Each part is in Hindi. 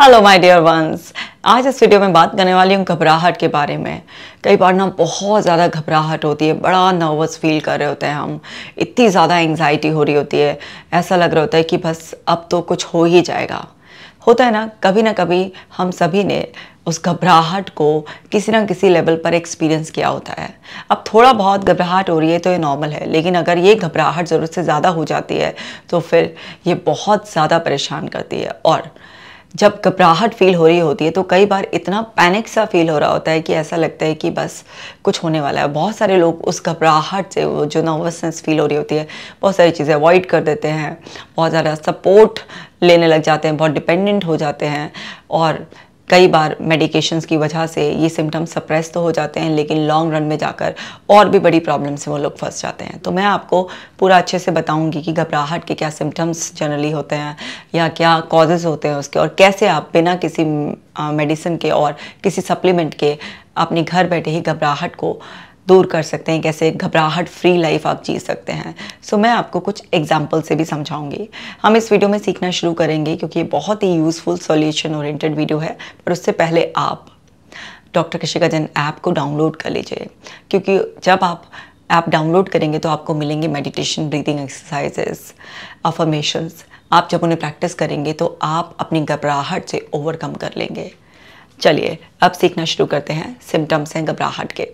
हेलो माय डियर वंस आज इस वीडियो में बात करने वाली हूँ घबराहट के बारे में कई बार ना बहुत ज़्यादा घबराहट होती है बड़ा नर्वस फील कर रहे होते हैं हम इतनी ज़्यादा एंगजाइटी हो रही होती है ऐसा लग रहा होता है कि बस अब तो कुछ हो ही जाएगा होता है ना कभी ना कभी हम सभी ने उस घबराहट को किसी ना किसी लेवल पर एक्सपीरियंस किया होता है अब थोड़ा बहुत घबराहट हो रही है तो ये नॉर्मल है लेकिन अगर ये घबराहट ज़रूरत से ज़्यादा हो जाती है तो फिर ये बहुत ज़्यादा परेशान करती है और जब घबराहट फील हो रही होती है तो कई बार इतना पैनिक सा फील हो रहा होता है कि ऐसा लगता है कि बस कुछ होने वाला है बहुत सारे लोग उस घबराहट से वो जो नर्वसनेस फील हो रही होती है बहुत सारी चीज़ें अवॉइड कर देते हैं बहुत ज़्यादा सपोर्ट लेने लग जाते हैं बहुत डिपेंडेंट हो जाते हैं और कई बार मेडिकेशंस की वजह से ये सिम्टम्स सप्रेस तो हो जाते हैं लेकिन लॉन्ग रन में जाकर और भी बड़ी प्रॉब्लम से वो लोग फंस जाते हैं तो मैं आपको पूरा अच्छे से बताऊंगी कि घबराहट के क्या सिम्टम्स जनरली होते हैं या क्या कॉजेज़ होते हैं उसके और कैसे आप बिना किसी मेडिसिन के और किसी सप्लीमेंट के अपने घर बैठे ही घबराहट को दूर कर सकते हैं कैसे घबराहट फ्री लाइफ आप जी सकते हैं सो so, मैं आपको कुछ एग्जाम्पल से भी समझाऊंगी हम इस वीडियो में सीखना शुरू करेंगे क्योंकि ये बहुत ही यूज़फुल सॉल्यूशन ओरिएंटेड वीडियो है पर उससे पहले आप डॉक्टर कृषिका जन ऐप को डाउनलोड कर लीजिए क्योंकि जब आप ऐप डाउनलोड करेंगे तो आपको मिलेंगे मेडिटेशन ब्रीदिंग एक्सरसाइजेस अफर्मेशंस आप जब उन्हें प्रैक्टिस करेंगे तो आप अपनी घबराहट से ओवरकम कर लेंगे चलिए अब सीखना शुरू करते हैं सिम्टम्स हैं घबराहट के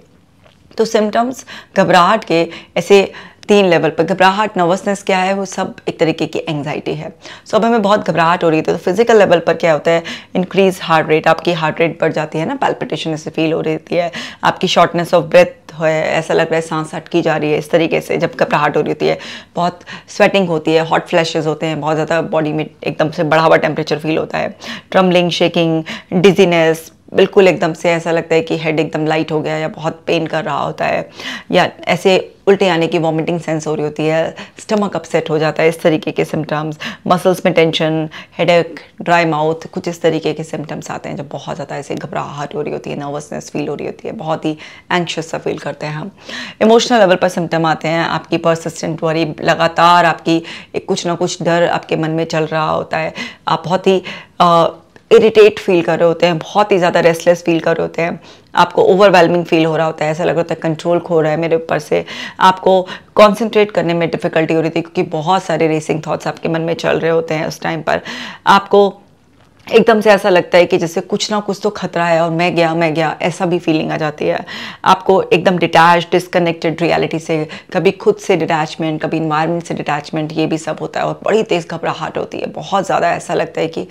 तो सिम्टम्स घबराहट के ऐसे तीन लेवल पर घबराहट नर्वसनेस क्या है वो सब एक तरीके की एंगजाइटी है सो so, अब हमें बहुत घबराहट हो रही थी तो फिजिकल लेवल पर क्या होता है इंक्रीज हार्ट रेट आपकी हार्ट रेट बढ़ जाती है ना पैल्पिटेशन ऐसे फील हो रही है आपकी शॉर्टनेस ऑफ ब्रेथ है ऐसा लग रहा है सांस अटकी जा रही है इस तरीके से जब घबराहट हो रही होती है बहुत स्वेटिंग होती है हॉट फ्लैशेज होते हैं बहुत ज़्यादा बॉडी में एकदम से बढ़ा हुआ टेम्परेचर फील होता है ट्रम्बलिंग शेकिंग डिजीनेस बिल्कुल एकदम से ऐसा लगता है कि हेड एकदम लाइट हो गया या बहुत पेन कर रहा होता है या ऐसे उल्टे आने की वॉमिटिंग सेंस हो रही होती है स्टमक अपसेट हो जाता है इस तरीके के सिम्टम्स मसल्स में टेंशन हेडेक ड्राई माउथ कुछ इस तरीके के सिम्टम्स आते हैं जब बहुत ज़्यादा ऐसे घबराहट हो रही होती है नर्वसनेस फील हो रही होती है बहुत ही एंक्शस सा फील करते हैं हम इमोशनल लेवल पर सिम्टम आते हैं आपकी परसिस्टेंट वरी लगातार आपकी कुछ ना कुछ डर आपके मन में चल रहा होता है आप बहुत ही इरिटेट फील कर रहे होते हैं बहुत ही ज़्यादा रेस्टलेस फील कर रहे होते हैं आपको ओवरवेलमिंग फील हो रहा होता है ऐसा लग रहा होता है कंट्रोल खो रहा है मेरे ऊपर से आपको कंसंट्रेट करने में डिफ़िकल्टी हो रही थी क्योंकि बहुत सारे रेसिंग थाट्स आपके मन में चल रहे होते हैं उस टाइम पर आपको एकदम से ऐसा लगता है कि जैसे कुछ ना कुछ तो खतरा है और मैं गया मैं गया ऐसा भी फीलिंग आ जाती है आपको एकदम डिटैच डिसकनेक्टेड रियलिटी से कभी खुद से डिटैचमेंट कभी इन्वायरमेंट से डिटैचमेंट ये भी सब होता है और बड़ी तेज़ घबराहट होती है बहुत ज़्यादा ऐसा लगता है कि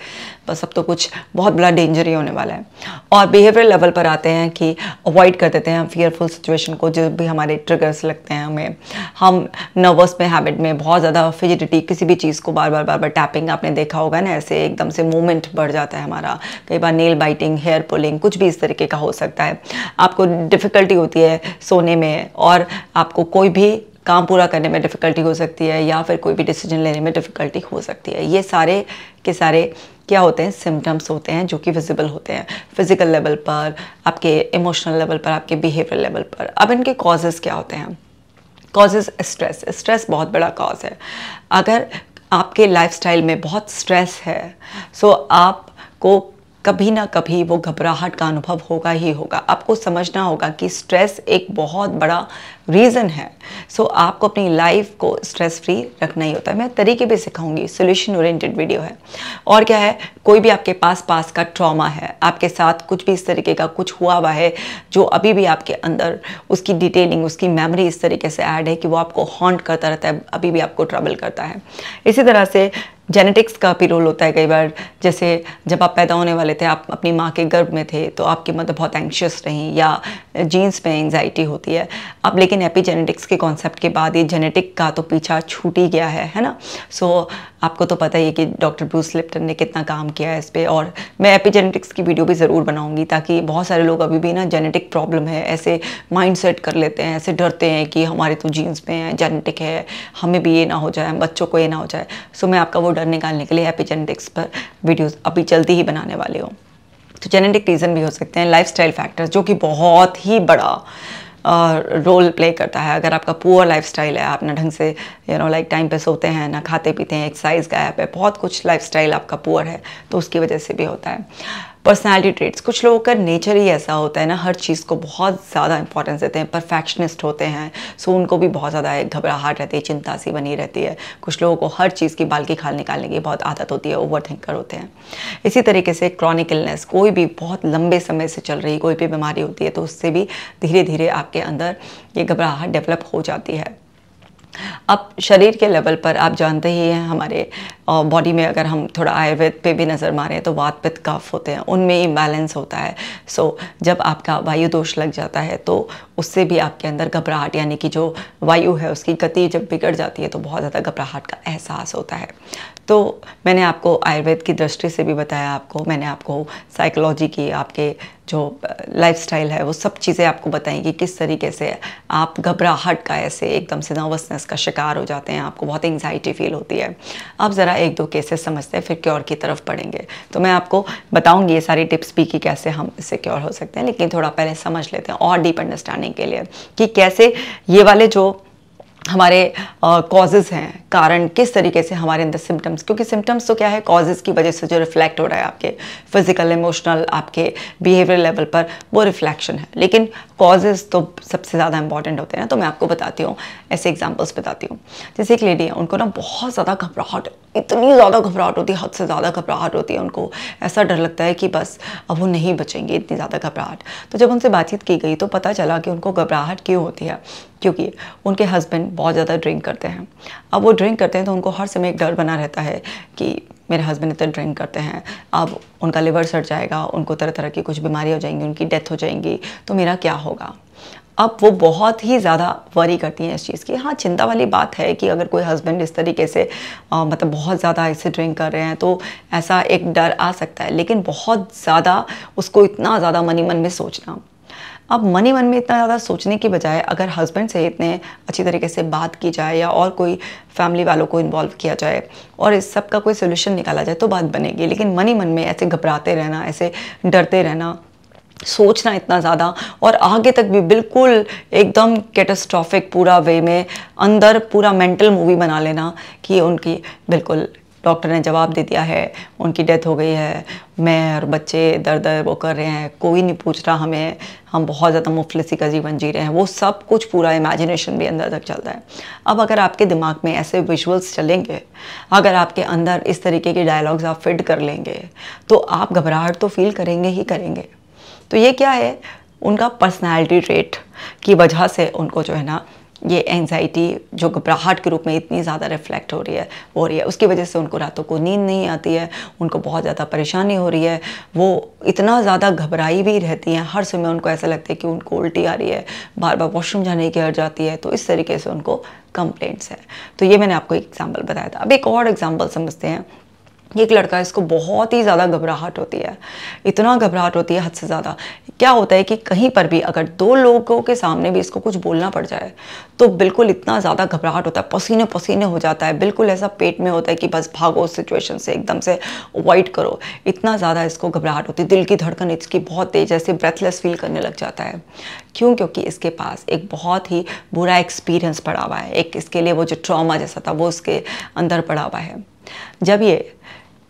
बस अब तो कुछ बहुत बड़ा डेंजर ही होने वाला है और बिहेवियर लेवल पर आते हैं कि अवॉइड कर देते हैं हम सिचुएशन को जो भी हमारे ट्रिगर्स लगते हैं हमें हम नर्वस में हैबिट में बहुत ज़्यादा फिजिडिटी किसी भी चीज़ को बार बार बार बार टैपिंग आपने देखा होगा ना ऐसे एकदम से मूवमेंट बढ़ जाता है हमारा कई बार नेल बाइटिंग हेयर पुलिंग कुछ भी इस तरीके का हो सकता है आपको डिफ़िकल्टी होती है सोने में और आपको कोई भी काम पूरा करने में डिफ़िकल्टी हो सकती है या फिर कोई भी डिसीजन लेने में डिफ़िकल्टी हो सकती है ये सारे के सारे क्या होते हैं सिम्टम्स होते हैं जो कि विजिबल होते हैं फिज़िकल लेवल पर आपके इमोशनल लेवल पर आपके बिहेवियर लेवल पर अब इनके कॉजेज़ क्या होते हैं कॉजेज स्ट्रेस स्ट्रेस बहुत बड़ा कॉज है अगर आपके लाइफस्टाइल में बहुत स्ट्रेस है सो so, आपको कभी ना कभी वो घबराहट का अनुभव होगा ही होगा आपको समझना होगा कि स्ट्रेस एक बहुत बड़ा रीज़न है सो so, आपको अपनी लाइफ को स्ट्रेस फ्री रखना ही होता है मैं तरीके भी सिखाऊंगी सोल्यूशन ओरिएंटेड वीडियो है और क्या है कोई भी आपके पास पास का ट्रॉमा है आपके साथ कुछ भी इस तरीके का कुछ हुआ हुआ है जो अभी भी आपके अंदर उसकी डिटेलिंग उसकी मेमोरी इस तरीके से ऐड है कि वो आपको हॉन्ट करता रहता है अभी भी आपको ट्रबल करता है इसी तरह से जेनेटिक्स का भी रोल होता है कई बार जैसे जब आप पैदा होने वाले थे आप अपनी माँ के गर्भ में थे तो आपकी मदर बहुत एंक्शियस रहीं या जीन्स में एंगजाइटी होती है अब लेकिन एपी जेनेटिक्स के कॉन्सेप्ट के बाद ये जेनेटिक का तो पीछा छूट ही गया है है ना सो so, आपको तो पता ही है कि डॉक्टर ब्रूस लिप्टन ने कितना काम किया है इस पर और मैं एपिजेनेटिक्स की वीडियो भी ज़रूर बनाऊंगी ताकि बहुत सारे लोग अभी भी ना जेनेटिक प्रॉब्लम है ऐसे माइंड सेट कर लेते हैं ऐसे डरते हैं कि हमारे तो जीन्स में है जेनेटिक है हमें भी ये ना हो जाए बच्चों को ये ना हो जाए सो मैं आपका वो डर निकालने के लिए एपिजेनेटिक्स पर वीडियोज़ अभी जल्दी ही बनाने वाली हूँ तो जेनेटिक रीज़न भी हो सकते हैं लाइफ फैक्टर्स जो कि बहुत ही बड़ा रोल प्ले करता है अगर आपका पुअर लाइफ है आप ना ढंग से यू नो लाइक टाइम पे सोते हैं ना खाते पीते हैं एक्सरसाइज गायब है बहुत कुछ लाइफ आपका पुअर है तो उसकी वजह से भी होता है पर्सनैलिटी ट्रेट्स कुछ लोगों का नेचर ही ऐसा होता है ना हर चीज़ को बहुत ज़्यादा इंपॉर्टेंस देते हैं परफेक्शनिस्ट होते हैं सो उनको भी बहुत ज़्यादा घबराहट रहती है चिंता सी बनी रहती है कुछ लोगों को हर चीज़ की बाल की खाल निकालने की बहुत आदत होती है ओवर थिंकर होते हैं इसी तरीके से क्रॉनिक इलनेस कोई भी बहुत लंबे समय से चल रही कोई भी बीमारी होती है तो उससे भी धीरे धीरे आपके अंदर ये घबराहट डेवलप हो जाती है अब शरीर के लेवल पर आप जानते ही हैं हमारे बॉडी में अगर हम थोड़ा आयुर्वेद पे भी नज़र मारें तो वात पित्त कफ होते हैं उनमें इम्बैलेंस होता है सो so, जब आपका वायु दोष लग जाता है तो उससे भी आपके अंदर घबराहट यानी कि जो वायु है उसकी गति जब बिगड़ जाती है तो बहुत ज़्यादा घबराहट का एहसास होता है तो मैंने आपको आयुर्वेद की दृष्टि से भी बताया आपको मैंने आपको साइकोलॉजी की आपके जो लाइफस्टाइल है वो सब चीज़ें आपको बताएंगी किस तरीके से आप घबराहट का ऐसे एकदम से नर्वसनेस का शिकार हो जाते हैं आपको बहुत एंगजाइटी फील होती है आप ज़रा एक दो केसेस समझते हैं फिर क्योर की तरफ पढ़ेंगे तो मैं आपको बताऊँगी ये सारी टिप्स भी कि कैसे हम इससे क्योर हो सकते हैं लेकिन थोड़ा पहले समझ लेते हैं और डीप अंडरस्टैंडिंग के लिए कि कैसे ये वाले जो हमारे कॉजेज़ हैं कारण किस तरीके से हमारे अंदर सिम्टम्स क्योंकि सिम्टम्स तो क्या है कॉजेज़ की वजह से जो रिफ्लेक्ट हो रहा है आपके फिज़िकल इमोशनल आपके बिहेवियर लेवल पर वो रिफ्लेक्शन है लेकिन कॉजेज़ तो सबसे ज़्यादा इंपॉर्टेंट होते हैं ना तो मैं आपको बताती हूँ ऐसे एग्जाम्पल्स बताती हूँ जैसे एक लेडी है उनको ना बहुत ज़्यादा घबराहट इतनी ज़्यादा घबराहट होती है हद से ज़्यादा घबराहट होती है उनको ऐसा डर लगता है कि बस अब वो नहीं बचेंगे इतनी ज़्यादा घबराहट तो जब उनसे बातचीत की गई तो पता चला कि उनको घबराहट क्यों होती है क्योंकि उनके हस्बैंड बहुत ज़्यादा ड्रिंक करते हैं अब वो ड्रिंक करते हैं तो उनको हर समय एक डर बना रहता है कि मेरे हस्बैंड इतना ड्रिंक करते हैं अब उनका लिवर सड़ जाएगा उनको तरह तरह की कुछ बीमारियाँ हो जाएंगी उनकी डेथ हो जाएंगी तो मेरा क्या होगा अब वो बहुत ही ज़्यादा वरी करती हैं इस चीज़ की हाँ चिंता वाली बात है कि अगर कोई हस्बैंड इस तरीके से आ, मतलब बहुत ज़्यादा इसे ड्रिंक कर रहे हैं तो ऐसा एक डर आ सकता है लेकिन बहुत ज़्यादा उसको इतना ज़्यादा मनी मन में सोचना अब मनी मन में इतना ज़्यादा सोचने के बजाय अगर हस्बैंड से इतने अच्छी तरीके से बात की जाए या और कोई फैमिली वालों को इन्वॉल्व किया जाए और इस सब का कोई सोल्यूशन निकाला जाए तो बात बनेगी लेकिन मनी मन में ऐसे घबराते रहना ऐसे डरते रहना सोचना इतना ज़्यादा और आगे तक भी बिल्कुल एकदम कैटास्ट्रॉफिक पूरा वे में अंदर पूरा मेंटल मूवी बना लेना कि उनकी बिल्कुल डॉक्टर ने जवाब दे दिया है उनकी डेथ हो गई है मैं और बच्चे दर दर वो कर रहे हैं कोई नहीं पूछ रहा हमें हम बहुत ज़्यादा मुफलसी का जीवन जी रहे हैं वो सब कुछ पूरा इमेजिनेशन भी अंदर तक चलता है अब अगर आपके दिमाग में ऐसे विजुअल्स चलेंगे अगर आपके अंदर इस तरीके के डायलॉग्स आप फिट कर लेंगे तो आप घबराहट तो फील करेंगे ही करेंगे तो ये क्या है उनका पर्सनैलिटी ट्रेट की वजह से उनको जो है ना ये एंजाइटी जो घबराहट के रूप में इतनी ज़्यादा रिफ्लेक्ट हो रही है हो रही है उसकी वजह से उनको रातों को नींद नहीं आती है उनको बहुत ज़्यादा परेशानी हो रही है वो इतना ज़्यादा घबराई भी रहती हैं हर समय उनको ऐसा लगता है कि उनको उल्टी आ रही है बार बार वॉशरूम जाने की हट जाती है तो इस तरीके से उनको कंप्लेंट्स हैं तो ये मैंने आपको एक एग्ज़ाम्पल बताया था अब एक और एग्ज़ाम्पल समझते हैं एक लड़का इसको बहुत ही ज़्यादा घबराहट होती है इतना घबराहट होती है हद से ज़्यादा क्या होता है कि कहीं पर भी अगर दो लोगों के सामने भी इसको कुछ बोलना पड़ जाए तो बिल्कुल इतना ज़्यादा घबराहट होता है पसीने पसीने हो जाता है बिल्कुल ऐसा पेट में होता है कि बस भागो उस सिचुएशन से एकदम से अवॉइड करो इतना ज़्यादा इसको घबराहट होती है दिल की धड़कन इसकी बहुत तेज ऐसे ब्रेथलेस फील करने लग जाता है क्यों क्योंकि इसके पास एक बहुत ही बुरा एक्सपीरियंस पड़ा हुआ है एक इसके लिए वो जो ट्रामा जैसा था वो उसके अंदर पड़ा हुआ है जब ये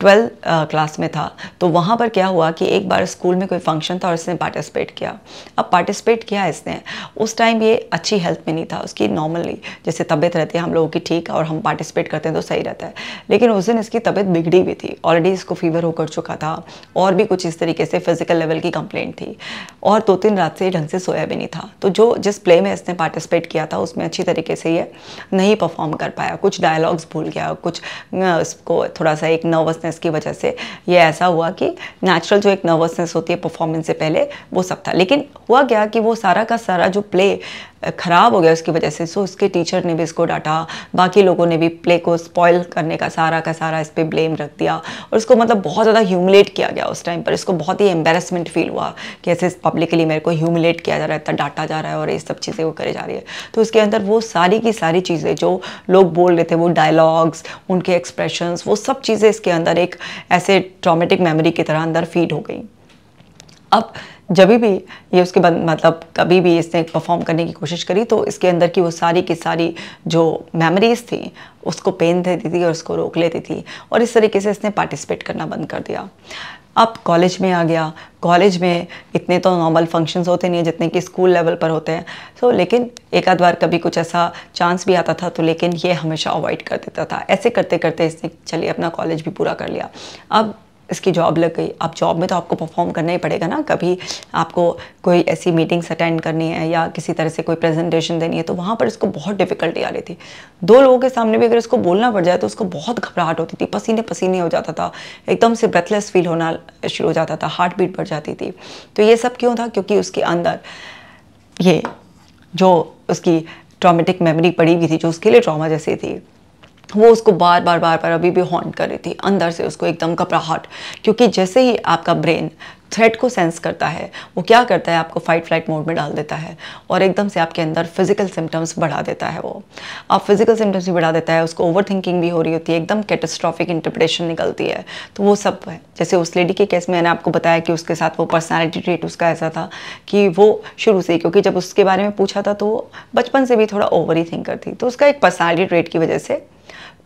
ट्वेल्थ क्लास में था तो वहाँ पर क्या हुआ कि एक बार स्कूल में कोई फंक्शन था और इसने पार्टिसिपेट किया अब पार्टिसिपेट किया इसने उस टाइम ये अच्छी हेल्थ में नहीं था उसकी नॉर्मली जैसे तबीयत रहती है हम लोगों की ठीक और हम पार्टिसिपेट करते हैं तो सही रहता है लेकिन उस दिन इसकी तबीयत बिगड़ी हुई थी ऑलरेडी इसको फीवर होकर चुका था और भी कुछ इस तरीके से फिजिकल लेवल की कंप्लेंट थी और दो तीन रात से ढंग से सोया भी नहीं था तो जो जिस प्ले में इसने पार्टिसिपेट किया था उसमें अच्छी तरीके से ये नहीं परफॉर्म कर पाया कुछ डायलॉग्स भूल गया कुछ इसको थोड़ा सा एक नर्वसनेस नर्वसनेस की वजह से ये ऐसा हुआ कि नेचुरल जो एक नर्वसनेस होती है परफॉर्मेंस से पहले वो सब था लेकिन हुआ क्या कि वो सारा का सारा जो प्ले ख़राब हो गया उसकी वजह से सो उसके टीचर ने भी इसको डांटा बाकी लोगों ने भी प्ले को स्पॉयल करने का सारा का सारा इस पर ब्लेम रख दिया और उसको मतलब बहुत ज़्यादा ह्यूमिलेट किया गया उस टाइम पर इसको बहुत ही एम्बेरसमेंट फील हुआ कि ऐसे पब्लिकली मेरे को ह्यूमिलेट किया जा रहा है इतना डांटा जा रहा है और ये सब चीज़ें वो करे जा रही है तो उसके अंदर वो सारी की सारी चीज़ें जो लोग बोल रहे थे वो डायलॉग्स उनके एक्सप्रेशंस वो सब चीज़ें इसके अंदर एक ऐसे ट्रामेटिक मेमोरी की तरह अंदर फीड हो गई अब जब भी ये उसके बाद मतलब कभी भी इसने परफॉर्म करने की कोशिश करी तो इसके अंदर की वो सारी की सारी जो मेमोरीज थी उसको पेन देती थी और उसको रोक लेती थी और इस तरीके से इसने पार्टिसिपेट करना बंद कर दिया अब कॉलेज में आ गया कॉलेज में इतने तो नॉर्मल फंक्शंस होते नहीं हैं जितने कि स्कूल लेवल पर होते हैं सो so, लेकिन एक आध बार कभी कुछ ऐसा चांस भी आता था तो लेकिन ये हमेशा अवॉइड कर देता था ऐसे करते करते इसने चलिए अपना कॉलेज भी पूरा कर लिया अब इसकी जॉब लग गई आप जॉब में तो आपको परफॉर्म करना ही पड़ेगा ना कभी आपको कोई ऐसी मीटिंग्स अटेंड करनी है या किसी तरह से कोई प्रेजेंटेशन देनी है तो वहाँ पर इसको बहुत डिफिकल्टी आ रही थी दो लोगों के सामने भी अगर इसको बोलना पड़ जाए तो उसको बहुत घबराहट होती थी पसीने पसीने हो जाता था एकदम से ब्रेथलेस फील होना शुरू हो जाता था हार्ट बीट बढ़ जाती थी तो ये सब क्यों था क्योंकि उसके अंदर ये जो उसकी ट्रामेटिक मेमोरी पड़ी हुई थी जो उसके लिए ट्रामा जैसी थी वो उसको बार बार बार बार अभी भी हॉन्ट कर रही थी अंदर से उसको एकदम घबराहट क्योंकि जैसे ही आपका ब्रेन थ्रेट को सेंस करता है वो क्या करता है आपको फाइट फ्लाइट मोड में डाल देता है और एकदम से आपके अंदर फिजिकल सिम्टम्स बढ़ा देता है वो आप फिजिकल सिम्टम्स भी बढ़ा देता है उसको ओवर थिंकिंग भी हो रही होती है एकदम कैटेस्ट्रॉफिक इंटरप्रिटेशन निकलती है तो वो सब है जैसे उस लेडी के केस में मैंने आपको बताया कि उसके साथ वो पर्सनैलिटी ट्रेट उसका ऐसा था कि वो शुरू से क्योंकि जब उसके बारे में पूछा था तो बचपन से भी थोड़ा ओवर ही थिंक करती तो उसका एक पर्सनैलिटी ट्रेट की वजह से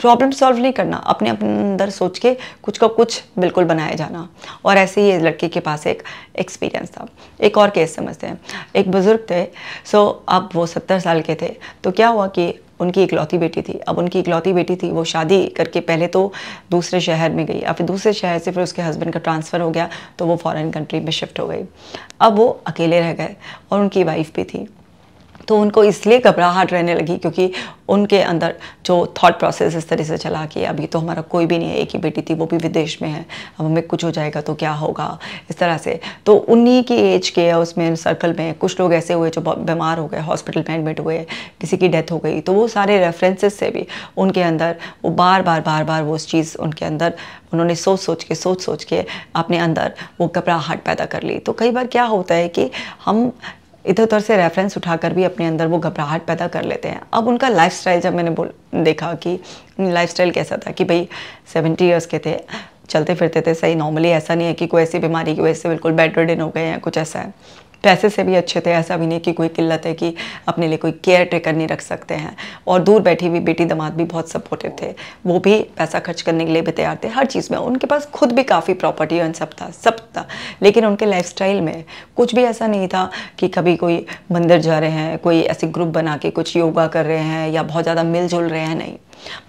प्रॉब्लम सॉल्व नहीं करना अपने अपने अंदर सोच के कुछ का कुछ बिल्कुल बनाया जाना और ऐसे ही लड़के के पास एक एक्सपीरियंस था एक और केस समझते हैं एक बुज़ुर्ग थे सो अब वो सत्तर साल के थे तो क्या हुआ कि उनकी इकलौती बेटी थी अब उनकी इकलौती बेटी थी वो शादी करके पहले तो दूसरे शहर में गई अब फिर दूसरे शहर से फिर उसके हस्बैंड का ट्रांसफ़र हो गया तो वो फॉरेन कंट्री में शिफ्ट हो गई अब वो अकेले रह गए और उनकी वाइफ भी थी तो उनको इसलिए घबराहट रहने लगी क्योंकि उनके अंदर जो थॉट प्रोसेस इस तरह से चला कि अभी तो हमारा कोई भी नहीं है एक ही बेटी थी वो भी विदेश में है अब हमें कुछ हो जाएगा तो क्या होगा इस तरह से तो उन्हीं की एज के उसमें सर्कल में कुछ लोग ऐसे हुए जो बीमार हो गए हॉस्पिटल में एडमिट हुए किसी की डेथ हो गई तो वो सारे रेफरेंसेस से भी उनके अंदर वो बार बार बार बार वो उस चीज़ उनके अंदर उन्होंने सोच सोच के सोच सोच के अपने अंदर वो घबराहट पैदा कर ली तो कई बार क्या होता है कि हम इधर उधर से रेफरेंस उठाकर भी अपने अंदर वो घबराहट पैदा कर लेते हैं अब उनका लाइफ जब मैंने बोल देखा कि लाइफ कैसा था कि भाई सेवेंटी ईयर्स के थे चलते फिरते थे सही नॉर्मली ऐसा नहीं है कि कोई ऐसी बीमारी की वजह से बिल्कुल बेड रिडन हो गए हैं कुछ ऐसा है पैसे से भी अच्छे थे ऐसा भी नहीं कि कोई किल्लत है कि अपने लिए कोई केयर टेकर नहीं रख सकते हैं और दूर बैठी हुई बेटी दामाद भी बहुत सपोर्टिव थे वो भी पैसा खर्च करने के लिए भी तैयार थे हर चीज़ में उनके पास खुद भी काफ़ी प्रॉपर्टी और सब था सब था लेकिन उनके लाइफ में कुछ भी ऐसा नहीं था कि कभी कोई मंदिर जा रहे हैं कोई ऐसे ग्रुप बना के कुछ योगा कर रहे हैं या बहुत ज़्यादा मिलजुल रहे हैं नहीं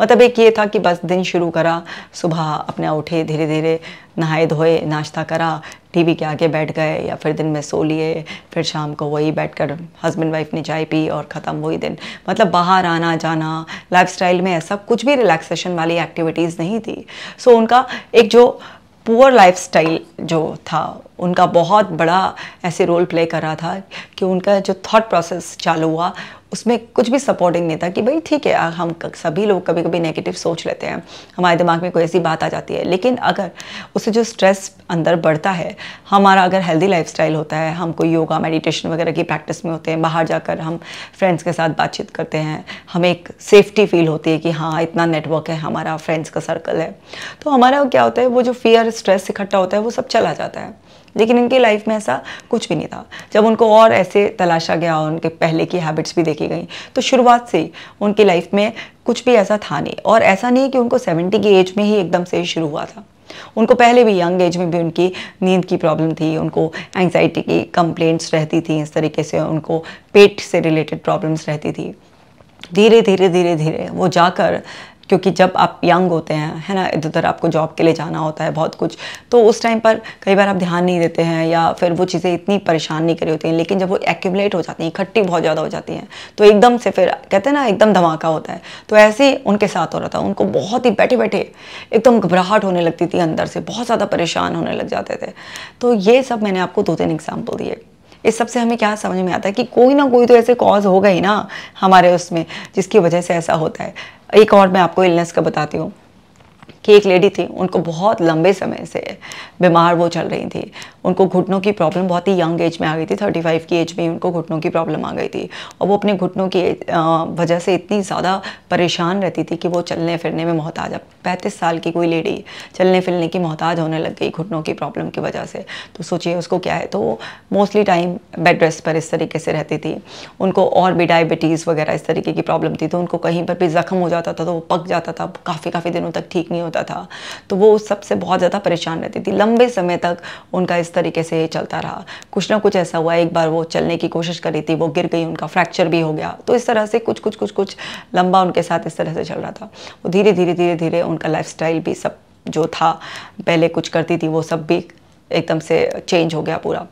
मतलब एक ये था कि बस दिन शुरू करा सुबह अपने उठे धीरे धीरे नहाए धोए नाश्ता करा टीवी के आगे बैठ गए या फिर दिन में सो लिए फिर शाम को वही बैठ कर हस्बैंड वाइफ ने चाय पी और ख़त्म वही दिन मतलब बाहर आना जाना लाइफस्टाइल में ऐसा कुछ भी रिलैक्सेशन वाली एक्टिविटीज़ नहीं थी सो उनका एक जो पुअर लाइफस्टाइल जो था उनका बहुत बड़ा ऐसे रोल प्ले कर रहा था कि उनका जो थॉट प्रोसेस चालू हुआ उसमें कुछ भी सपोर्टिंग नहीं था कि भाई ठीक है हम सभी लोग कभी कभी नेगेटिव सोच लेते हैं हमारे दिमाग में कोई ऐसी बात आ जाती है लेकिन अगर उससे जो स्ट्रेस अंदर बढ़ता है हमारा अगर हेल्दी लाइफ होता है हम कोई योगा मेडिटेशन वगैरह की प्रैक्टिस में होते हैं बाहर जाकर हम फ्रेंड्स के साथ बातचीत करते हैं हमें एक सेफ्टी फील होती है कि हाँ इतना नेटवर्क है हमारा फ्रेंड्स का सर्कल है तो हमारा क्या होता है वो जो फियर स्ट्रेस इकट्ठा होता है वो सब चला जाता है लेकिन इनके लाइफ में ऐसा कुछ भी नहीं था जब उनको और ऐसे तलाशा गया उनके पहले की हैबिट्स भी देखी गई तो शुरुआत से ही उनकी लाइफ में कुछ भी ऐसा था नहीं और ऐसा नहीं कि उनको सेवेंटी की एज में ही एकदम से शुरू हुआ था उनको पहले भी यंग एज में भी उनकी नींद की प्रॉब्लम थी उनको एंग्जाइटी की कंप्लेंट्स रहती थी इस तरीके से उनको पेट से रिलेटेड प्रॉब्लम्स रहती थी धीरे धीरे धीरे धीरे वो जाकर क्योंकि जब आप यंग होते हैं है ना इधर उधर आपको जॉब के लिए जाना होता है बहुत कुछ तो उस टाइम पर कई बार आप ध्यान नहीं देते हैं या फिर वो चीज़ें इतनी परेशान नहीं करी होती हैं लेकिन जब वो एक्यूमलेट हो जाती हैं इकट्ठी बहुत ज़्यादा हो जाती हैं तो एकदम से फिर कहते हैं ना एकदम धमाका होता है तो ऐसे ही उनके साथ हो रहा था उनको बहुत ही बैठे बैठे एकदम घबराहट होने लगती थी अंदर से बहुत ज़्यादा परेशान होने लग जाते थे तो ये सब मैंने आपको दो तीन एग्जाम्पल दिए इस सब से हमें क्या समझ में आता है कि कोई ना कोई तो ऐसे कॉज हो ही ना हमारे उसमें जिसकी वजह से ऐसा होता है एक और मैं आपको इलनेस का बताती हूँ कि एक लेडी थी उनको बहुत लंबे समय से बीमार वो चल रही थी उनको घुटनों की प्रॉब्लम बहुत ही यंग एज में आ गई थी 35 की एज में उनको घुटनों की प्रॉब्लम आ गई थी और वो अपने घुटनों की वजह से इतनी ज़्यादा परेशान रहती थी कि वो चलने फिरने में मोहताज पैंतीस साल की कोई लेडी चलने फिरने की मोहताज होने लग गई घुटनों की प्रॉब्लम की वजह से तो सोचिए उसको क्या है तो मोस्टली टाइम बेड रेस्ट पर इस तरीके से रहती थी उनको और भी डायबिटीज़ वगैरह इस तरीके की प्रॉब्लम थी तो उनको कहीं पर भी ज़ख्म हो जाता था तो वो पक जाता था काफ़ी काफ़ी दिनों तक ठीक नहीं होता था तो वो उस सबसे बहुत ज़्यादा परेशान रहती थी लंबे समय तक उनका इस तरीके से चलता रहा कुछ ना कुछ ऐसा हुआ एक बार वो चलने की कोशिश करी थी वो गिर गई उनका फ्रैक्चर भी हो गया तो इस तरह से कुछ कुछ कुछ कुछ लंबा उनके साथ इस तरह से चल रहा था वो धीरे धीरे धीरे धीरे उनका लाइफ भी सब जो था पहले कुछ करती थी वो सब भी एकदम से चेंज हो गया पूरा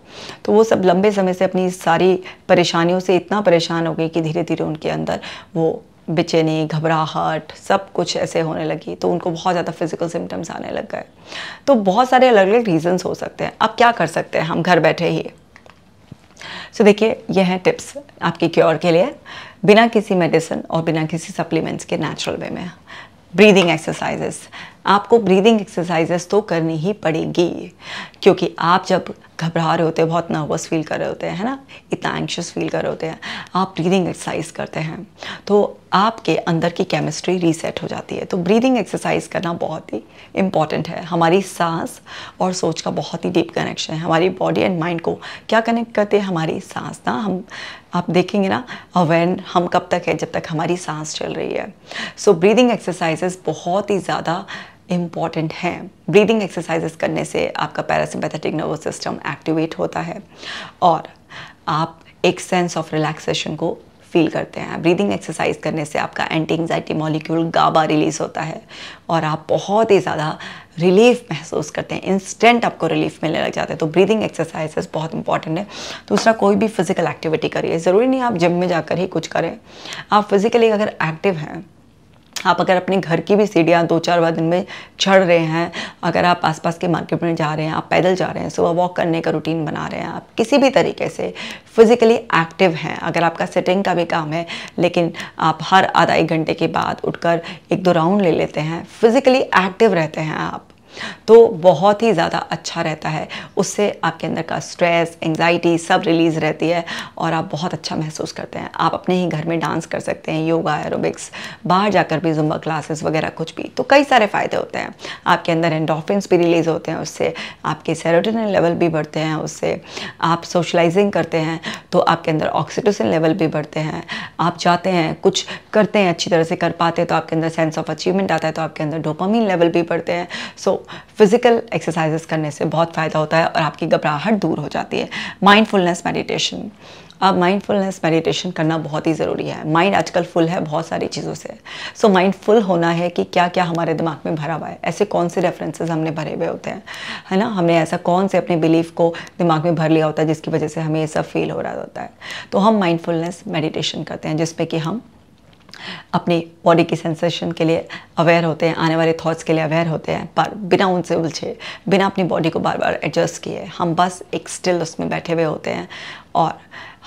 तो वो सब लंबे समय से अपनी सारी परेशानियों से इतना परेशान हो गई कि धीरे धीरे उनके अंदर वो बेचैनी घबराहट सब कुछ ऐसे होने लगी तो उनको बहुत ज़्यादा फिजिकल सिम्टम्स आने लग गए तो बहुत सारे अलग अलग रीजंस हो सकते हैं अब क्या कर सकते हैं हम घर बैठे ही सो देखिए ये हैं टिप्स आपकी क्योर के लिए बिना किसी मेडिसिन और बिना किसी सप्लीमेंट्स के नेचुरल वे में ब्रीदिंग एक्सरसाइजेस आपको ब्रीदिंग एक्सरसाइजेस तो करनी ही पड़ेगी क्योंकि आप जब घबरा रहे होते हैं बहुत नर्वस फील कर रहे होते हैं है ना इतना एंक्शस फील कर रहे होते हैं आप ब्रीदिंग एक्सरसाइज करते हैं तो आपके अंदर की केमिस्ट्री रीसेट हो जाती है तो ब्रीदिंग एक्सरसाइज करना बहुत ही इम्पॉर्टेंट है हमारी सांस और सोच का बहुत ही डीप कनेक्शन है हमारी बॉडी एंड माइंड को क्या कनेक्ट करते हैं हमारी सांस ना हम आप देखेंगे ना अवेन हम कब तक है जब तक हमारी सांस चल रही है सो ब्रीदिंग एक्सरसाइजेस बहुत ही ज़्यादा इम्पॉर्टेंट है ब्रीदिंग एक्सरसाइजेस करने से आपका पैरासिम्पैथेटिक नर्वस सिस्टम एक्टिवेट होता है और आप एक सेंस ऑफ रिलैक्सेशन को फील करते हैं ब्रीदिंग एक्सरसाइज करने से आपका anti anxiety molecule GABA release होता है और आप बहुत ही ज़्यादा रिलीफ महसूस करते हैं इंस्टेंट आपको रिलीफ मिलने लग जाता है तो ब्रीदिंग एक्सरसाइजेस बहुत इंपॉर्टेंट है दूसरा कोई भी फिजिकल एक्टिविटी करिए ज़रूरी नहीं आप जिम में जाकर ही कुछ करें आप फिजिकली अगर एक्टिव हैं आप अगर अपने घर की भी सीढ़ियाँ दो चार बार दिन में चढ़ रहे हैं अगर आप आसपास के मार्केट में जा रहे हैं आप पैदल जा रहे हैं सुबह वॉक करने का रूटीन बना रहे हैं आप किसी भी तरीके से फिज़िकली एक्टिव हैं अगर आपका सिटिंग का भी काम है लेकिन आप हर आधा एक घंटे के बाद उठकर एक दो राउंड ले लेते हैं फिज़िकली एक्टिव रहते हैं आप तो बहुत ही ज़्यादा अच्छा रहता है उससे आपके अंदर का स्ट्रेस एंग्जाइटी सब रिलीज़ रहती है और आप बहुत अच्छा महसूस करते हैं आप अपने ही घर में डांस कर सकते हैं योगा एरोबिक्स बाहर जाकर भी जुम्बा क्लासेस वगैरह कुछ भी तो कई सारे फ़ायदे होते हैं आपके अंदर एंडोफिन्स भी रिलीज़ होते हैं उससे आपके सेरोटिन लेवल भी बढ़ते हैं उससे आप सोशलाइजिंग करते हैं तो आपके अंदर ऑक्सीटोसिन लेवल भी बढ़ते हैं आप जाते हैं कुछ करते हैं अच्छी तरह से कर पाते हैं तो आपके अंदर सेंस ऑफ अचीवमेंट आता है तो आपके अंदर डोपामिन लेवल भी बढ़ते हैं सो फिज़िकल एक्सरसाइजेस करने से बहुत फ़ायदा होता है और आपकी घबराहट दूर हो जाती है माइंडफुलनेस मेडिटेशन अब माइंडफुलनेस मेडिटेशन करना बहुत ही ज़रूरी है माइंड आजकल फुल है बहुत सारी चीज़ों से सो so, माइंडफुल होना है कि क्या क्या हमारे दिमाग में भरा हुआ है ऐसे कौन से रेफरेंसेस हमने भरे हुए होते हैं है ना हमने ऐसा कौन से अपने बिलीफ को दिमाग में भर लिया होता है जिसकी वजह से हमें ये सब फील हो रहा होता है तो हम माइंडफुलनेस मेडिटेशन करते हैं जिसमें कि हम अपनी बॉडी की सेंसेशन के लिए अवेयर होते हैं आने वाले थॉट्स के लिए अवेयर होते हैं पर बिना उनसे उलझे बिना अपनी बॉडी को बार बार एडजस्ट किए हम बस एक स्टिल उसमें बैठे हुए होते हैं और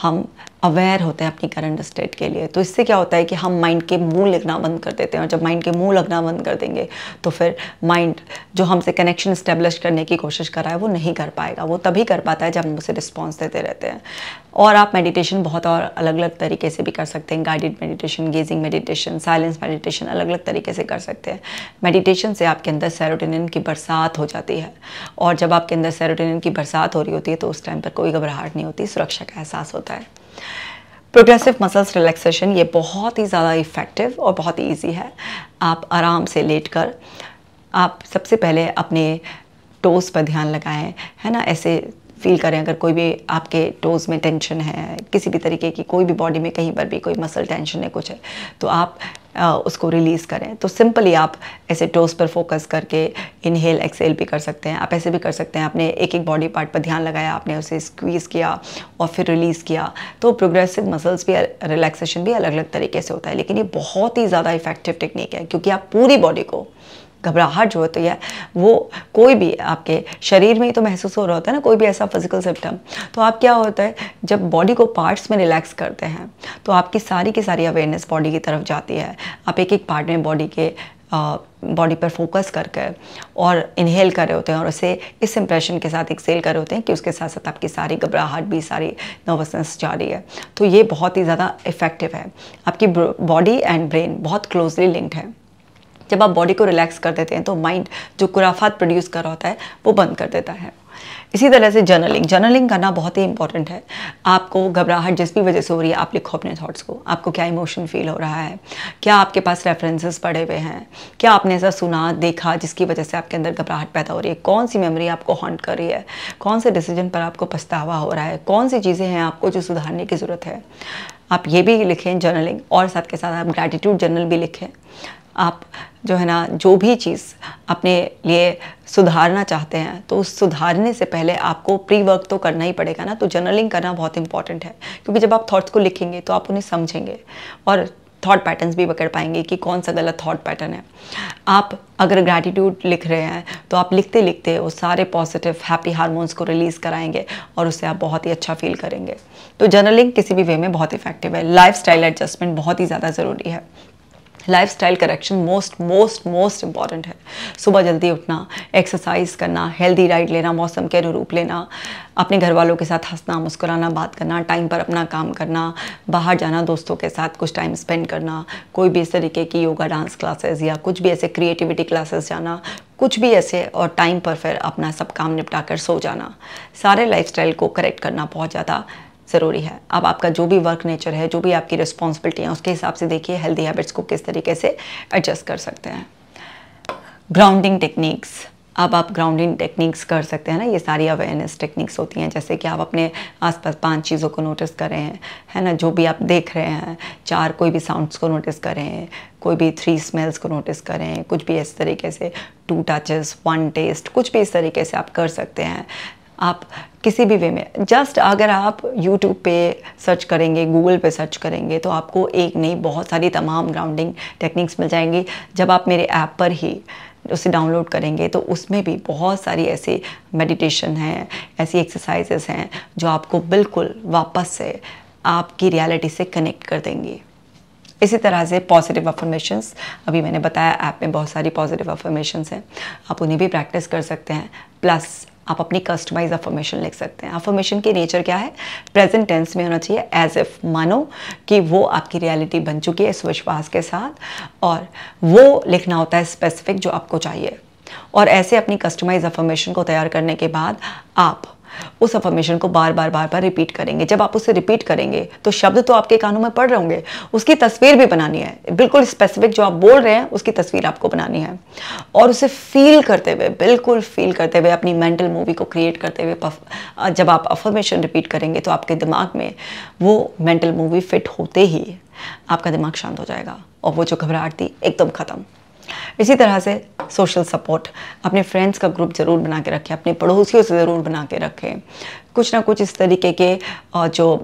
हम अवेयर होते हैं अपनी करंट स्टेट के लिए तो इससे क्या होता है कि हम माइंड के मुंह लगना बंद कर देते हैं और जब माइंड के मुंह लगना बंद कर देंगे तो फिर माइंड जो हमसे कनेक्शन स्टेब्लिश करने की कोशिश कर रहा है वो नहीं कर पाएगा वो तभी कर पाता है जब हम उसे रिस्पॉन्स देते रहते हैं और आप मेडिटेशन बहुत और अलग अलग तरीके से भी कर सकते हैं guided meditation gazing meditation silence meditation अलग अलग तरीके से कर सकते हैं मेडिटेशन से आपके अंदर सेरोटेनिन की बरसात हो जाती है और जब आपके अंदर सेरोटेनिन की बरसात हो रही होती है तो उस टाइम पर कोई घबराहट नहीं होती सुरक्षा का एहसास होता है प्रोग्रेसिव मसल्स रिलैक्सेशन ये बहुत ही ज़्यादा इफ़ेक्टिव और बहुत ही ईजी है आप आराम से लेट कर आप सबसे पहले अपने टोज़ पर ध्यान लगाएं है ना ऐसे फील करें अगर कोई भी आपके टोज़ में टेंशन है किसी भी तरीके की कोई भी बॉडी में कहीं पर भी कोई मसल टेंशन है कुछ है तो आप उसको रिलीज़ करें तो सिंपली आप ऐसे टोस पर फोकस करके इनहेल एक्सेल भी कर सकते हैं आप ऐसे भी कर सकते हैं आपने एक एक बॉडी पार्ट पर ध्यान लगाया आपने उसे स्क्वीज़ किया और फिर रिलीज़ किया तो प्रोग्रेसिव मसल्स भी रिलैक्सेशन भी अलग अलग तरीके से होता है लेकिन ये बहुत ही ज़्यादा इफेक्टिव टेक्निक है क्योंकि आप पूरी बॉडी को घबराहट जो होती है वो कोई भी आपके शरीर में ही तो महसूस हो रहा होता है ना कोई भी ऐसा फिजिकल सिम्टम तो आप क्या होता है जब बॉडी को पार्ट्स में रिलैक्स करते हैं तो आपकी सारी की सारी अवेयरनेस बॉडी की तरफ जाती है आप एक एक पार्ट में बॉडी के बॉडी पर फोकस करके और इनहेल कर रहे होते हैं और उसे इस इंप्रेशन के साथ एक्सेल कर रहे होते हैं कि उसके साथ साथ आपकी सारी घबराहट भी सारी नर्वसनेस जा रही है तो ये बहुत ही ज़्यादा इफ़ेक्टिव है आपकी बॉडी एंड ब्रेन बहुत क्लोजली लिंक्ड है जब आप बॉडी को रिलैक्स कर देते हैं तो माइंड जो कुराफात प्रोड्यूस कर रहा होता है वो बंद कर देता है इसी तरह से जर्नलिंग जर्नलिंग करना बहुत ही इंपॉर्टेंट है आपको घबराहट जिस भी वजह से हो रही है आप लिखो अपने थॉट्स को आपको क्या इमोशन फील हो रहा है क्या आपके पास रेफरेंसेस पड़े हुए हैं क्या आपने ऐसा सुना देखा जिसकी वजह से आपके अंदर घबराहट पैदा हो रही है कौन सी मेमोरी आपको हॉन्ट कर रही है कौन से डिसीजन पर आपको पछतावा हो रहा है कौन सी चीज़ें हैं आपको जो सुधारने की ज़रूरत है आप ये भी लिखें जर्नलिंग और साथ के साथ आप ग्रैटिट्यूड जर्नल भी लिखें आप जो है ना जो भी चीज़ अपने लिए सुधारना चाहते हैं तो उस सुधारने से पहले आपको प्री वर्क तो करना ही पड़ेगा ना तो जर्नलिंग करना बहुत इंपॉर्टेंट है क्योंकि जब आप थॉट्स को लिखेंगे तो आप उन्हें समझेंगे और थॉट पैटर्न्स भी पकड़ पाएंगे कि कौन सा गलत थॉट पैटर्न है आप अगर ग्रैटिट्यूड लिख रहे हैं तो आप लिखते लिखते वो सारे पॉजिटिव हैप्पी हार्मोन्स को रिलीज़ कराएंगे और उससे आप बहुत ही अच्छा फील करेंगे तो जर्नलिंग किसी भी वे में बहुत इफेक्टिव है लाइफ एडजस्टमेंट बहुत ही ज़्यादा ज़रूरी है lifestyle correction most most most important है सुबह जल्दी उठना एक्सरसाइज करना हेल्दी डाइट लेना मौसम के अनुरूप लेना अपने घर वालों के साथ हंसना मुस्कुराना बात करना टाइम पर अपना काम करना बाहर जाना दोस्तों के साथ कुछ टाइम स्पेंड करना कोई भी इस तरीके की योगा डांस क्लासेस या कुछ भी ऐसे क्रिएटिविटी क्लासेस जाना कुछ भी ऐसे और टाइम पर फिर अपना सब काम निपटा कर सो जाना सारे लाइफ को करेक्ट करना बहुत ज़्यादा ज़रूरी है अब आपका जो भी वर्क नेचर है जो भी आपकी रिस्पॉन्सिबिलिटी है उसके हिसाब से देखिए हेल्दी हैबिट्स को किस तरीके से एडजस्ट कर सकते हैं ग्राउंडिंग टेक्निक्स अब आप ग्राउंडिंग टेक्निक्स कर सकते हैं ना ये सारी अवेयरनेस टेक्निक्स होती हैं जैसे कि आप अपने आसपास पांच चीज़ों को नोटिस कर रहे हैं है ना जो भी आप देख रहे हैं चार कोई भी साउंड्स को नोटिस कर रहे हैं कोई भी थ्री स्मेल्स को नोटिस कर रहे हैं कुछ भी इस तरीके से टू टचेस वन टेस्ट कुछ भी इस तरीके से आप कर सकते हैं आप किसी भी वे में जस्ट अगर आप यूट्यूब पे सर्च करेंगे गूगल पे सर्च करेंगे तो आपको एक नहीं बहुत सारी तमाम ग्राउंडिंग टेक्निक्स मिल जाएंगी जब आप मेरे ऐप पर ही उसे डाउनलोड करेंगे तो उसमें भी बहुत सारी ऐसी मेडिटेशन हैं ऐसी एक्सरसाइजेस हैं जो आपको बिल्कुल वापस से आपकी रियलिटी से कनेक्ट कर देंगी इसी तरह से पॉजिटिव अफर्मेशंस अभी मैंने बताया ऐप में बहुत सारी पॉजिटिव अफर्मेशंस हैं आप उन्हें भी प्रैक्टिस कर सकते हैं प्लस आप अपनी कस्टमाइज अफॉर्मेशन लिख सकते हैं अफॉर्मेशन के नेचर क्या है प्रेजेंट टेंस में होना चाहिए एज इफ मानो कि वो आपकी रियलिटी बन चुकी है इस विश्वास के साथ और वो लिखना होता है स्पेसिफिक जो आपको चाहिए और ऐसे अपनी कस्टमाइज अफॉर्मेशन को तैयार करने के बाद आप उस अफर्मेशन को बार बार बार बार रिपीट करेंगे जब आप उसे रिपीट करेंगे तो शब्द तो आपके कानों में पड़ रहे होंगे उसकी तस्वीर भी बनानी है बिल्कुल स्पेसिफिक जो आप बोल रहे हैं उसकी तस्वीर आपको बनानी है और उसे फील करते हुए बिल्कुल फील करते हुए अपनी मेंटल मूवी को क्रिएट करते हुए जब आप अफर्मेशन रिपीट करेंगे तो आपके दिमाग में वो मेंटल मूवी फिट होते ही आपका दिमाग शांत हो जाएगा और वो जो घबराहट थी एकदम ख़त्म इसी तरह से सोशल सपोर्ट अपने फ्रेंड्स का ग्रुप ज़रूर बना के रखें अपने पड़ोसियों से ज़रूर बना के रखें कुछ ना कुछ इस तरीके के जो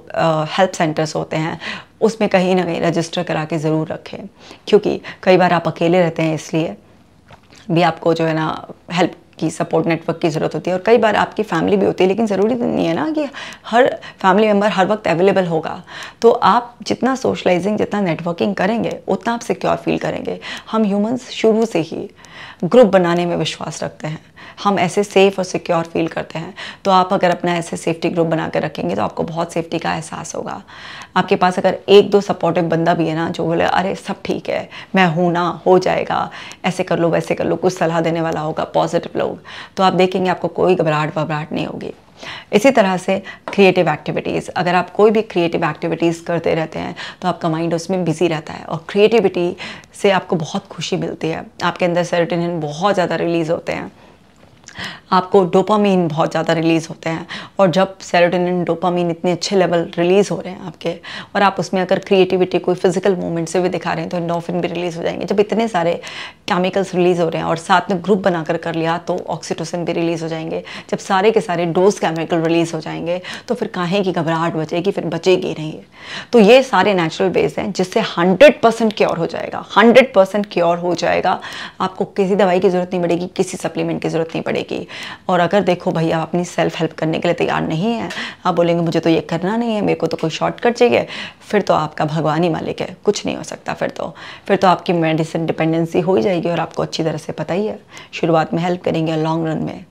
हेल्प सेंटर्स होते हैं उसमें कहीं ना कहीं रजिस्टर करा के ज़रूर रखें क्योंकि कई बार आप अकेले रहते हैं इसलिए भी आपको जो है ना हेल्प की सपोर्ट नेटवर्क की ज़रूरत होती है और कई बार आपकी फैमिली भी होती है लेकिन ज़रूरी तो नहीं है ना कि हर फैमिली मेम्बर हर वक्त अवेलेबल होगा तो आप जितना सोशलाइजिंग जितना नेटवर्किंग करेंगे उतना आप सिक्योर फील करेंगे हम ह्यूमंस शुरू से ही ग्रुप बनाने में विश्वास रखते हैं हम ऐसे सेफ़ और सिक्योर फील करते हैं तो आप अगर अपना ऐसे सेफ्टी ग्रुप बना कर रखेंगे तो आपको बहुत सेफ्टी का एहसास होगा आपके पास अगर एक दो सपोर्टिव बंदा भी है ना जो बोले अरे सब ठीक है मैं हूँ ना हो जाएगा ऐसे कर लो वैसे कर लो कुछ सलाह देने वाला होगा पॉजिटिव लोग तो आप देखेंगे आपको कोई घबराहट वबराहट नहीं होगी इसी तरह से क्रिएटिव एक्टिविटीज़ अगर आप कोई भी क्रिएटिव एक्टिविटीज़ करते रहते हैं तो आपका माइंड उसमें बिजी रहता है और क्रिएटिविटी से आपको बहुत खुशी मिलती है आपके अंदर सेरोटेनिन बहुत ज़्यादा रिलीज़ होते हैं आपको डोपामीन बहुत ज़्यादा रिलीज़ होते हैं और जब सेरोटोनिन डोपामीन इतने अच्छे लेवल रिलीज़ हो रहे हैं आपके और आप उसमें अगर क्रिएटिविटी कोई फिजिकल मूवमेंट से भी दिखा रहे हैं तो एंडोफिन भी रिलीज़ हो जाएंगे जब इतने सारे केमिकल्स रिलीज़ हो रहे हैं और साथ में ग्रुप बनाकर कर लिया तो ऑक्सीटोसिन भी रिलीज़ हो जाएंगे जब सारे के सारे डोज केमिकल रिलीज़ हो जाएंगे तो फिर काहे की घबराहट बचेगी फिर बचेगी नहीं तो ये सारे नेचुरल वेज हैं जिससे हंड्रेड परसेंट क्योर हो जाएगा हंड्रेड परसेंट क्योर हो जाएगा आपको किसी दवाई की ज़रूरत नहीं पड़ेगी किसी सप्लीमेंट की ज़रूरत नहीं पड़ेगी और अगर देखो भाई आप अपनी सेल्फ हेल्प करने के लिए तैयार नहीं है आप बोलेंगे मुझे तो ये करना नहीं है मेरे को तो कोई शॉर्टकट चाहिए फिर तो आपका भगवान ही मालिक है कुछ नहीं हो सकता फिर तो फिर तो आपकी मेडिसिन डिपेंडेंसी हो ही जाएगी और आपको अच्छी तरह से पता ही है शुरुआत में हेल्प करेंगे लॉन्ग रन में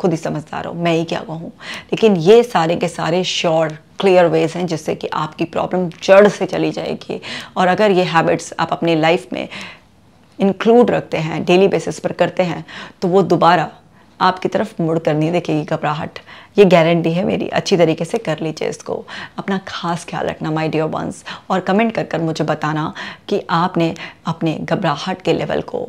खुद ही समझदार हो मैं ही क्या कहूँ लेकिन ये सारे के सारे श्योर क्लियर वेज हैं जिससे कि आपकी प्रॉब्लम जड़ से चली जाएगी और अगर ये हैबिट्स आप अपनी लाइफ में इंक्लूड रखते हैं डेली बेसिस पर करते हैं तो वो दोबारा आपकी तरफ मुड़ कर नहीं देखेगी घबराहट ये गारंटी है मेरी अच्छी तरीके से कर लीजिए इसको अपना खास ख्याल रखना माय डियर वंस और कमेंट कर कर मुझे बताना कि आपने अपने घबराहट के लेवल को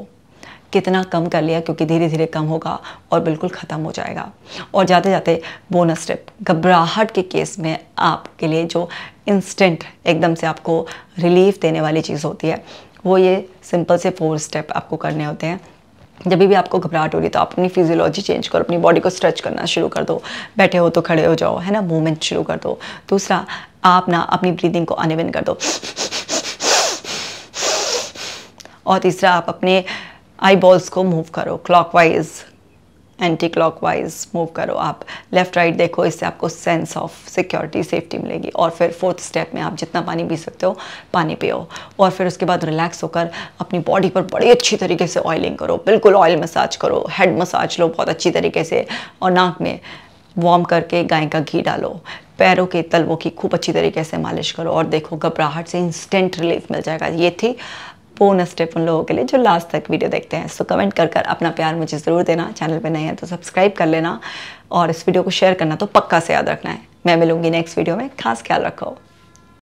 कितना कम कर लिया क्योंकि धीरे धीरे कम होगा और बिल्कुल ख़त्म हो जाएगा और जाते जाते बोनस ट्रिप घबराहट के केस में आपके लिए जो इंस्टेंट एकदम से आपको रिलीफ देने वाली चीज़ होती है वो ये सिंपल से फोर स्टेप आपको करने होते हैं जब भी आपको घबराहट हो रही है तो आप अपनी फिजियोलॉजी चेंज करो अपनी बॉडी को स्ट्रेच करना शुरू कर दो बैठे हो तो खड़े हो जाओ है ना मूवमेंट शुरू कर दो दूसरा आप ना अपनी ब्रीदिंग को अनिविन कर दो और तीसरा आप अपने आई बॉल्स को मूव करो clockwise anticlockwise move करो आप लेफ़्ट राइट right देखो इससे आपको सेंस ऑफ सिक्योरिटी सेफ्टी मिलेगी और फिर फोर्थ स्टेप में आप जितना पानी पी सकते हो पानी पियो और फिर उसके बाद रिलैक्स होकर अपनी बॉडी पर बड़ी अच्छी तरीके से ऑयलिंग करो बिल्कुल ऑयल मसाज करो हेड मसाज लो बहुत अच्छी तरीके से और नाक में वार्म करके गाय का घी डालो पैरों के तलवों की खूब अच्छी तरीके से मालिश करो और देखो घबराहट से इंस्टेंट रिलीफ मिल जाएगा ये थी बोनस स्टेप उन लोगों के लिए जो लास्ट तक वीडियो देखते हैं सो कमेंट कर कर अपना प्यार मुझे ज़रूर देना चैनल पर नहीं है तो सब्सक्राइब कर लेना और इस वीडियो को शेयर करना तो पक्का से याद रखना है मैं मिलूंगी नेक्स्ट वीडियो में खास ख्याल रखो